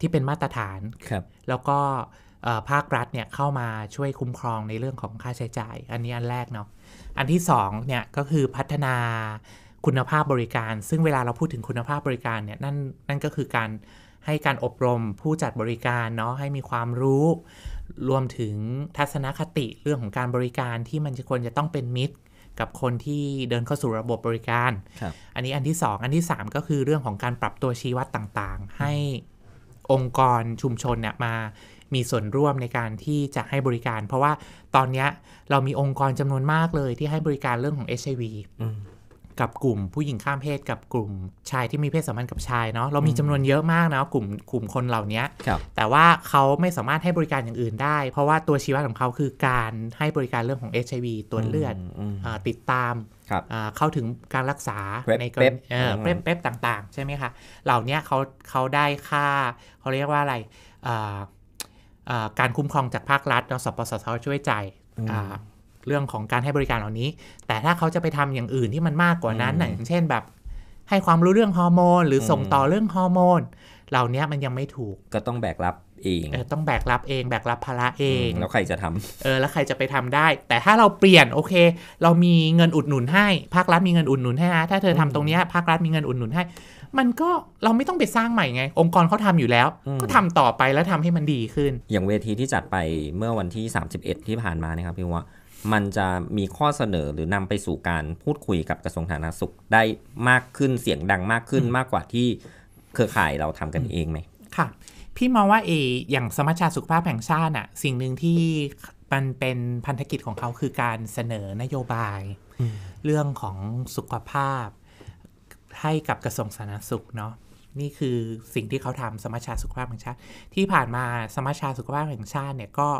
ที่เป็นมาตรฐานแล้วก็ภาครัฐเนี่ยเข้ามาช่วยคุ้มครองในเรื่องของค่าใช้จ่าย อันนี้อันแรกเนาะ อันที่2เนี่ยก็คือพัฒนาคุณภาพบริการ ซึ่งเวลาเราพูดถึงคุณภาพบริการเนี่ยนั่นนั่นก็คือการให้การอบรมผู้จัดบริการเนาะให้มีความรู้รวมถึงทัศนคติเรื่องของการบริการที่มันควรจะต้องเป็นมิตรกับคนที่เดินเข้าสู่ระบบบริการรอันนี้อันที่ 2 อันที่ 3 ก็คือเรื่องของการปรับตัวชี้วัดต่างๆ ให้องค์กรชุมชนเนี่ยมามีส่วนร่วมในการที่จะให้บริการ เพราะว่าตอนนี้เรามีองค์กรจำนวนมากเลยที่ให้บริการเรื่องของ HIV กับกลุ่มผู้หญิงข้ามเพศกับกลุ่มชายที่มีเพศสัมพันธ์กับชายเนาะเรามีจำนวนเยอะมากนะกลุ่มกลุ่มคนเหล่านี้แต่ว่าเขาไม่สามารถให้บริการอย่างอื่นได้เพราะว่าตัวชีวะของเขาคือการให้บริการเรื่องของ HIV ตัวเลือดติดตามเข้าถึงการรักษาในกรณีเป๊ปเป๊ปต่างๆ ใช่ไหมคะเหล่านี้เขาเขาได้ค่าเขาเรียกว่าอะไรการคุ้มครองจากภาครัฐสปสชช่วยจ่ายเรื่องของการให้บริการเหล่านี้ แต่ถ้าเขาจะไปทำอย่างอื่นที่มันมากกว่านั้นอย่างเช่นแบบ ให้ความรู้เรื่องฮอร์โมน หรือส่งต่อเรื่องฮอร์โมน เหล่านี้มันยังไม่ถูกก็ต้องแบกรับเองเออต้องแบกรับเองแบกรับภาระเอง แล้วใครจะทำเออแล้วใครจะไปทำได้ แต่ถ้าเราเปลี่ยนโอเค เรามีเงินอุดหนุนให้ภาครัฐมีเงินอุดหนุนให้นะถ้าเธอทำตรงนี้ภาครัฐมีเงินอุดหนุนให้มันก็เราไม่ต้องไปสร้างใหม่ไง องค์กรเขาทำอยู่แล้ว ก็ทำต่อไปแล้วทำให้มันดีขึ้น อย่างเวทีที่จัดไปเมื่อวันที่ 31 ที่ผ่านมานะครับพี่ว่ามันจะมีข้อเสนอหรือนำไปสู่การพูดคุยกับกระทรวงสาธารณสุขได้มากขึ้นเสียงดังมากขึ้นมากกว่าที่เครือข่ายเราทำกันเองไหมค่ะ พี่มองว่าเออย่างสมัชชาสุขภาพแห่งชาติอะสิ่งหนึ่งที่มันเป็นพันธกิจของเขาคือการเสนอนโยบาย เรื่องของสุขภาพให้กับกระทรวงสาธารณสุขเนาะนี่คือสิ่งที่เขาทำสมัชชาสุขภาพแห่งชาติที่ผ่านมาสมัชชาสุขภาพแห่งชาติเนี่ยก็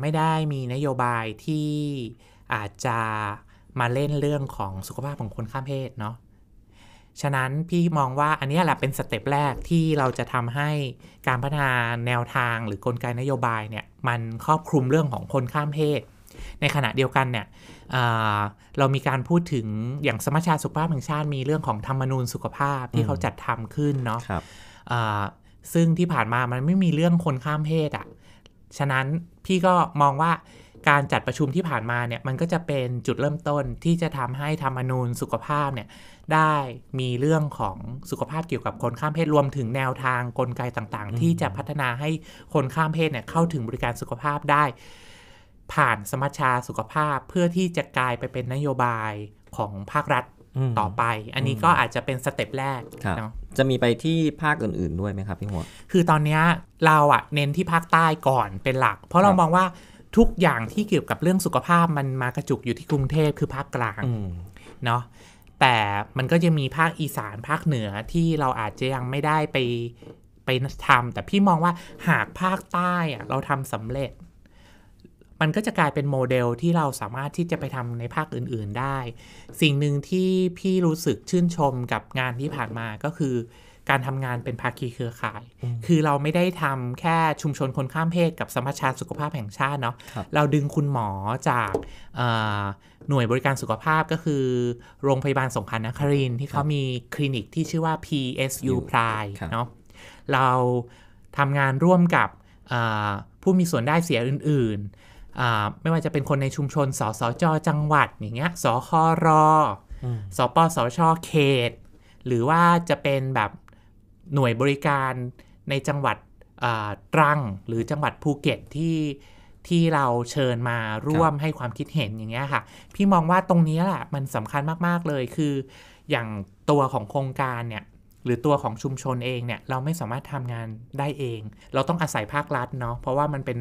ไม่ได้มีนโยบายที่อาจจะมาเล่นเรื่องของสุขภาพของคนข้ามเพศเนาะฉะนั้นพี่มองว่าอันนี้แหละเป็นสเต็ปแรกที่เราจะทำให้การพัฒนาแนวทางหรือกลไกนโยบายเนี่ยมันครอบคลุมเรื่องของคนข้ามเพศในขณะเดียวกันเนี่ยเรามีการพูดถึงอย่างสมัชชาสุขภาพแห่งชาติ มีเรื่องของธรรมนูญสุขภาพที่เขาจัดทำขึ้นเนาะซึ่งที่ผ่านมามันไม่มีเรื่องคนข้ามเพศอะ่ะ ฉะนั้นพี่ก็มองว่าการจัดประชุมที่ผ่านมาเนี่ย มันก็จะเป็นจุดเริ่มต้นที่จะทำให้ธรรมนูญสุขภาพเนี่ยได้มีเรื่องของสุขภาพเกี่ยวกับคนข้ามเพศรวมถึงแนวทางกลไกต่างๆ ที่จะพัฒนาให้คนข้ามเพศเนี่ยเข้าถึงบริการสุขภาพได้ผ่านสมัชชาสุขภาพเพื่อที่จะกลายไปเป็นนโยบายของภาครัฐต่อไป อันนี้ก็อาจจะเป็นสเต็ปแรกเนาะจะมีไปที่ภาคอื่น ๆด้วยไหมครับพี่หัวคือตอนนี้เราอะเน้นที่ภาคใต้ก่อนเป็นหลัก เพราะเรามองว่าทุกอย่างที่เกี่ยวกับเรื่องสุขภาพมันมากระจุกอยู่ที่กรุงเทพคือภาคกลางเนาะแต่มันก็จะมีภาคอีสานภาคเหนือที่เราอาจจะยังไม่ได้ไปไปทำแต่พี่มองว่าหากภาคใต้อะเราทำสำเร็จมันก็จะกลายเป็นโมเดลที่เราสามารถที่จะไปทำในภาคอื่น ๆได้ สิ่งหนึ่งที่พี่รู้สึกชื่นชมกับงานที่ผ่านมา ก็คือการทำงานเป็นภาคีเครือข่าย คือเราไม่ได้ทำแค่ชุมชนคนข้ามเพศกับสมาชาสุขภาพแห่งชาติเนาะ เราดึงคุณหมอจากหน่วยบริการสุขภาพก็คือ โรงพยาบาลสงขลานครินที่เขามีคลินิกที่ชื่อว่า PSU Pride เนาะ เราทำงานร่วมกับผู้มีส่วนได้เสียอื่น ๆไม่ว่าจะเป็นคนในชุมชน สสจ จังหวัด อย่างเงี้ย สคร สปสชเขต หรือว่าจะเป็นแบบหน่วยบริการในจังหวัดตรังหรือจังหวัดภูเก็ตที่ที่เราเชิญมาร่วมให้ความคิดเห็นอย่างเงี้ยค่ะพี่มองว่าตรงนี้แหละมันสำคัญมากๆ เลยคืออย่างตัวของโครงการเนี่ยหรือตัวของชุมชนเองเนี่ยเราไม่สามารถทำงานได้เอง เราต้องอาศัยภาครัฐเนาะเพราะว่ามันเป็น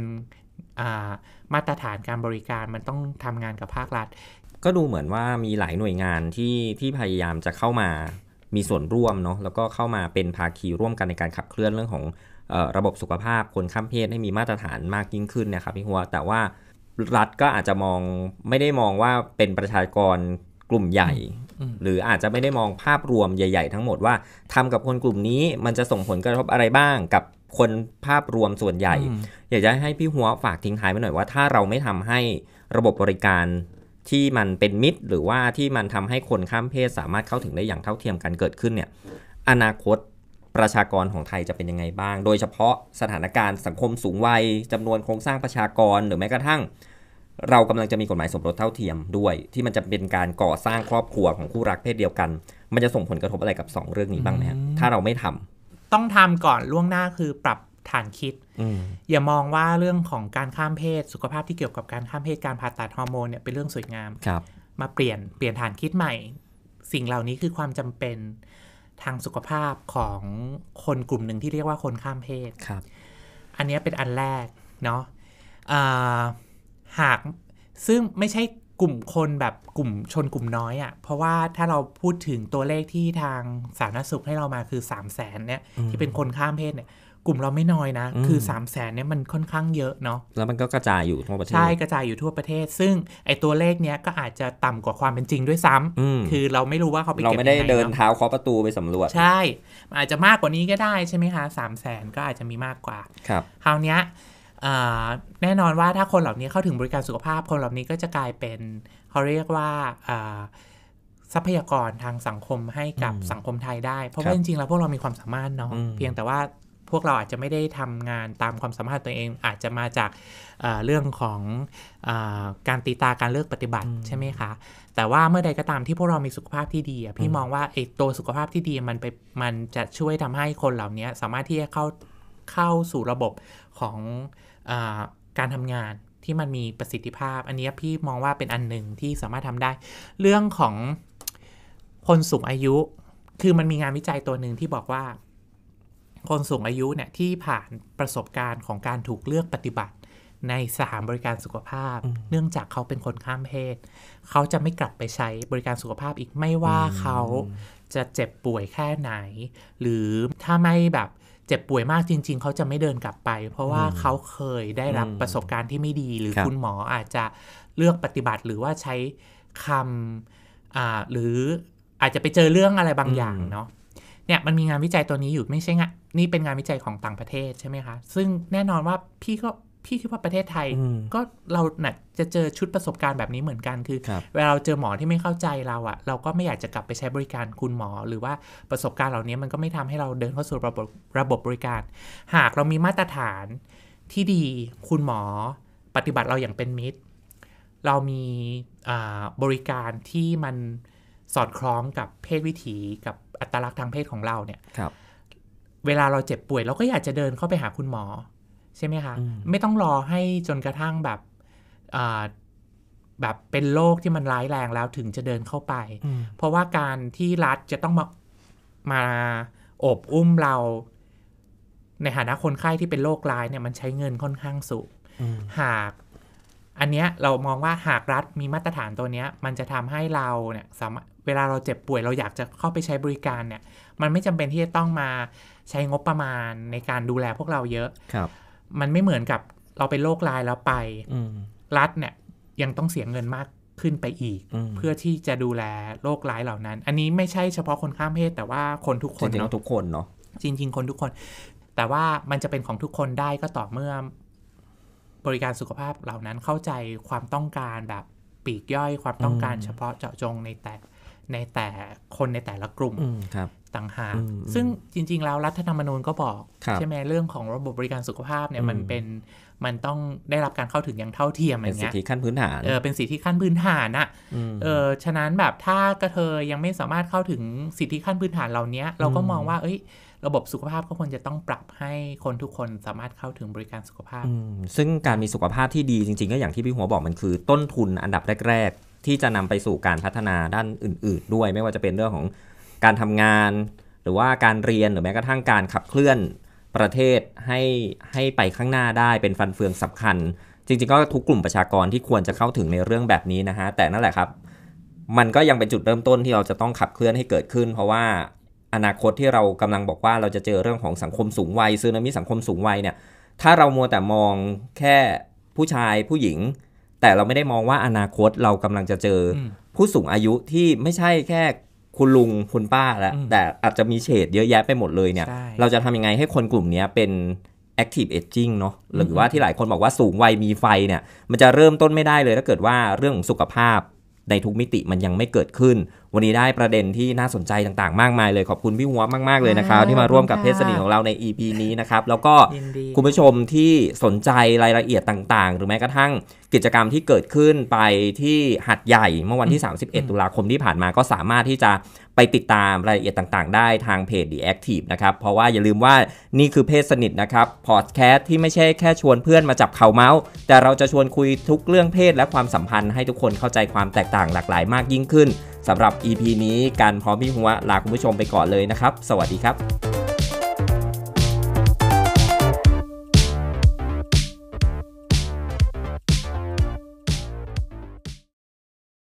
มาตรฐานการบริการมันต้องทำงานกับภาครัฐ ก็ดูเหมือนว่ามีหลายหน่วยงานที่ที่พยายามจะเข้ามามีส่วนร่วมเนาะแล้วก็เข้ามาเป็นภาคีร่วมกันในการขับเคลื่อนเรื่องของระบบสุขภาพคนข้ามเพศให้มีมาตรฐานมากยิ่งขึ้นนะครับพี่หัวแต่ว่ารัฐก็อาจจะมองไม่ได้มองว่าเป็นประชากรกลุ่มใหญ่ หรืออาจจะไม่ได้มองภาพรวมใหญ่ๆ ทั้งหมดว่า ทำกับคนกลุ่มนี้มันจะส่งผลกระทบอะไรบ้างกับคนภาพรวมส่วนใหญ่อยากจะให้พี่หัวฝากทิ้งท้ายว้หน่อยว่าถ้าเราไม่ทำให้ระบบบริการที่มันเป็นมิตร หรือว่าที่มันทำให้คนข้ามเพศสามารถเข้าถึงได้อย่างเท่าเทียมกันเกิดขึ้นเนี่ยอนาคตประชากรของไทยจะเป็นยังไงบ้าง โดยเฉพาะสถานการณ์สังคมสูงวัย จำนวนโครงสร้างประชากรหรือแม้กระทั่ง เรากำลังจะมีกฎหมายสมรสเท่าเทียมด้วย ที่มันจะเป็นการก่อสร้างครอบครัวของคู่รักเพศเดียวกัน มันจะส่งผลกระทบอะไรกับ 2 เรื่องนี้บ้างไหมถ้าเราไม่ทำต้องทำก่อนล่วงหน้าคือปรับฐานคิดอย่ามองว่าเรื่องของการข้ามเพศ สุขภาพที่เกี่ยวกับการข้ามเพศการผ่าตัดฮอร์โมนเนี่ยเป็นเรื่องสวยงาม ครับ มาเปลี่ยนเปลี่ยนฐานคิดใหม่ สิ่งเหล่านี้คือความจำเป็นทางสุขภาพของคนกลุ่มหนึ่งที่เรียกว่าคนข้ามเพศครับ อันนี้เป็นอันแรกเนาะหากซึ่งไม่ใช่กลุ่มคนแบบกลุ่มชนกลุ่มน้อยอะ่ะเพราะว่าถ้าเราพูดถึงตัวเลขที่ทางสาธารณสุขให้เรามาคือ3 0 0แสนเนี่ยที่เป็นคนข้ามเพศเนี่ย กลุ่มเราไม่น้อยนะคือ3 0 0แสนเนี่ยมันค่อนข้างเยอะเนาะแล้วมันก็กระจายอยู่ทั่วประเทศใช่กระจายอยู่ทั่วประเทศ ซึ่งไอ้ตัวเลขเนี้ยก็อาจจะต่ำกว่าความเป็นจริงด้วยซ้ำคือเราไม่รู้ว่าเขาไปเก็บไหนเราไม่ได้เดินเท้าเคาะประตูไปสำรวจ ใช่ อาจจะมากกว่านี้ก็ได้ใช่ไหมคะสามแสนก็อาจจะมีมากกว่าครับคราวเนี้ยแน่นอนว่าถ้าคนเหล่านี้เข้าถึงบริการสุขภาพคนเหล่านี้ก็จะกลายเป็นเขาเรียกว่าทรัพยากรทางสังคมให้กับสังคมไทยได้เพราะว่าจริงๆแล้วพวกเรามีความสามารถเนาะเพียงแต่ว่าพวกเราอาจจะไม่ได้ทำงานตามความสามารถตัวเอง อาจจะมาจากเรื่องของอการตีตาการเลือกปฏิบัติใช่ไหมคะแต่ว่าเมื่อใดก็ตามที่พวกเรามีสุขภาพที่ดี พี่มองว่าไอ้ตัวสุขภาพที่ดีมันไปมันจะช่วยทำให้คนเหล่านี้สามารถที่จะเข้าเข้าสู่ระบบของการทำงานที่มันมีประสิทธิภาพ อันนี้พี่มองว่าเป็นอันหนึ่งที่สามารถทำได้ เรื่องของคนสูงอายุคือมันมีงานวิจัยตัวหนึ่งที่บอกว่า คนสูงอายุเนี่ยที่ผ่านประสบการณ์ของการถูกเลือกปฏิบัติ ในสถานบริการสุขภาพ เนื่องจากเขาเป็นคนข้ามเพศ เขาจะไม่กลับไปใช้บริการสุขภาพอีกไม่ว่าเขาจะเจ็บป่วยแค่ไหน หรือถ้าไม่แบบเจ็บป่วยมากจริง ๆ เขาจะไม่เดินกลับไป เพราะว่าเขาเคยได้รับประสบการณ์ที่ไม่ดี หรือคุณหมออาจจะเลือกปฏิบัติหรือว่าใช้คำหรืออาจจะไปเจอเรื่องอะไรบางอย่างเนาะเนี่ยมันมีงานวิจัยตัวนี้อยู่ไม่ใช่งะนนี่เป็นงานวิจัยของต่างประเทศใช่ไหมคะ ซึ่งแน่นอนว่าพี่ก็พี่คิดว่าประเทศไทย ก็เราเน่ยจะเจอชุดประสบการณ์แบบนี้เหมือนกันคือเวลาเราเจอหมอที่ไม่เข้าใจเราอะเราก็ไม่อยากจะกลับไปใช้บริการคุณหมอ หรือว่าประสบการณ์เหล่านี้มันก็ไม่ทำให้เราเดินเข้าสู่ระบบระบบบริการ หากเรามีมาตรฐานที่ดีคุณหมอ ปฏิบัติเราอย่างเป็นมิตร เรามีบริการที่มันสอดคล้องกับเพศวิถีกับอัตลักษณ์ทางเพศของเราเนี่ยเวลาเราเจ็บป่วย เราก็อยากจะเดินเข้าไปหาคุณหมอใช่ไหมคะมไม่ต้องรอให้จนกระทั่งแบบแบบเป็นโรคที่มันร้ายแรงแล้วถึงจะเดินเข้าไป เพราะว่าการที่รัฐจะต้องมามาอบอุ้มเรา ในฐานะคนไข้ที่เป็นโรคร้ายเนี่ยมันใช้เงินค่อนข้างสูงหาก อันเนี้ยเรามองว่าหากรัฐมีมาตรฐานตัวเนี้ย มันจะทำให้เราเนี่ยสามารถเวลาเราเจ็บป่วยเราอยากจะเข้าไปใช้บริการเนี่ย มันไม่จำเป็นที่จะต้องมาใช้งบประมาณในการดูแลพวกเราเยอะครับมันไม่เหมือนกับเราเป็นโรคลายแล้วไปรัฐเนี่ย ยังต้องเสียเงินมากขึ้นไปอีก เพื่อที่จะดูแลโรคร้ายเหล่านั้น อันนี้ไม่ใช่เฉพาะคนข้ามเพศ แต่ว่าคนทุกคนจริงๆทุกคนเนาะจริง ๆ คนทุกคน แต่ว่ามันจะเป็นของทุกคนได้ก็ต่อเมื่อบริการสุขภาพเหล่านั้นเข้าใจความต้องการแบบปีกย่อยความต้องการ เฉพาะเจาะจงในแต่ในแต่คนในแต่ละกลุ่มครับต่างหากซึ่งจริง ๆ แล้วรัฐธรรมนูญก็บอกบใช่ไหมเรื่องของระบบบริการสุขภาพเนี่ยมันเป็นมันต้องได้รับการเข้าถึงอย่างเท่าเทียมอย่างเงี้ยเป็นสิทธิขั้นพื้นฐานเออเป็นสิทธิขั้นพื้นฐานอะเออฉะนั้นแบบถ้ากระเทยยังไม่สามารถเข้าถึงสิทธิขั้นพื้นฐานเหล่านี้เราก็มองว่า เอ้ย ระบบสุขภาพก็ควรจะต้องปรับให้คนทุกคนสามารถเข้าถึงบริการสุขภาพซึ่งการมีสุขภาพที่ดีจริงๆก็อย่างที่พี่หัวบอกมันคือต้นทุนอันดับแรก ๆ ที่จะนำไปสู่การพัฒนาด้านอื่น ๆด้วยไม่ว่าจะเป็นเรื่องของการทำงานหรือว่าการเรียนหรือแม้กระทั่งการขับเคลื่อนประเทศให้ให้ไปข้างหน้าได้เป็นฟันเฟืองสำคัญ จริงๆก็ทุกกลุ่มประชากรที่ควรจะเข้าถึงในเรื่องแบบนี้นะฮะแต่นั่นแหละครับมันก็ยังเป็นจุดเริ่มต้นที่เราจะต้องขับเคลื่อนให้เกิดขึ้น เพราะว่าอนาคตที่เรากำลังบอกว่าเราจะเจอเรื่องของสังคมสูงวัยซึนามิสังคมสูงวัยเนี่ยถ้าเรามัวแต่มองแค่ผู้ชายผู้หญิง แต่เราไม่ได้มองว่าอนาคตเรากำลังจะเจอผู้สูงอายุที่ไม่ใช่แค่คุณลุงคุณป้าแล้ว แต่อาจจะมีเฉดเยอะแยะไปหมดเลยเนี่ยเราจะทำยังไงให้คนกลุ่มนี้เป็น active aging เนาะหรือว่าที่หลายคนบอกว่าสูงวัยมีไฟเนี่ย มันจะเริ่มต้นไม่ได้เลยถ้าเกิดว่าเรื่ององสุขภาพในทุกมิติมันยังไม่เกิดขึ้นวันนี้ได้ประเด็นที่น่าสนใจต่างๆ มากมายเลย ขอบคุณพี่หัวมากๆ เลยนะครับที่มาร่วมกับเพศสนิทของเราใน EP นี้นะครับ แล้วก็คุณผู้ชมที่สนใจรายละเอียดต่างๆ หรือแม้กระทั่งกิจกรรมที่เกิดขึ้นไปที่หัดใหญ่เมื่อวันที่ 31 ตุลาคมที่ผ่านมา ก็สามารถที่จะไปติดตามรายละเอียดต่างๆ ได้ทางเพจ The Active นะครับ เพราะว่าอย่าลืมว่านี่คือเพศสนิทนะครับพอดแคสต์ที่ไม่ใช่แค่ชวนเพื่อนมาจับเข่าเมาส์ แต่เราจะชวนคุยทุกเรื่องเพศและความสัมพันธ์ให้ทุกคนเข้าใจความแตกต่างหลากหลาย มากยิ่งขึ้นสำหรับ EP นี้การพร้อมพี่หัวลาคุณผู้ชมไปก่อนเลยนะครับ สวัสดีครับ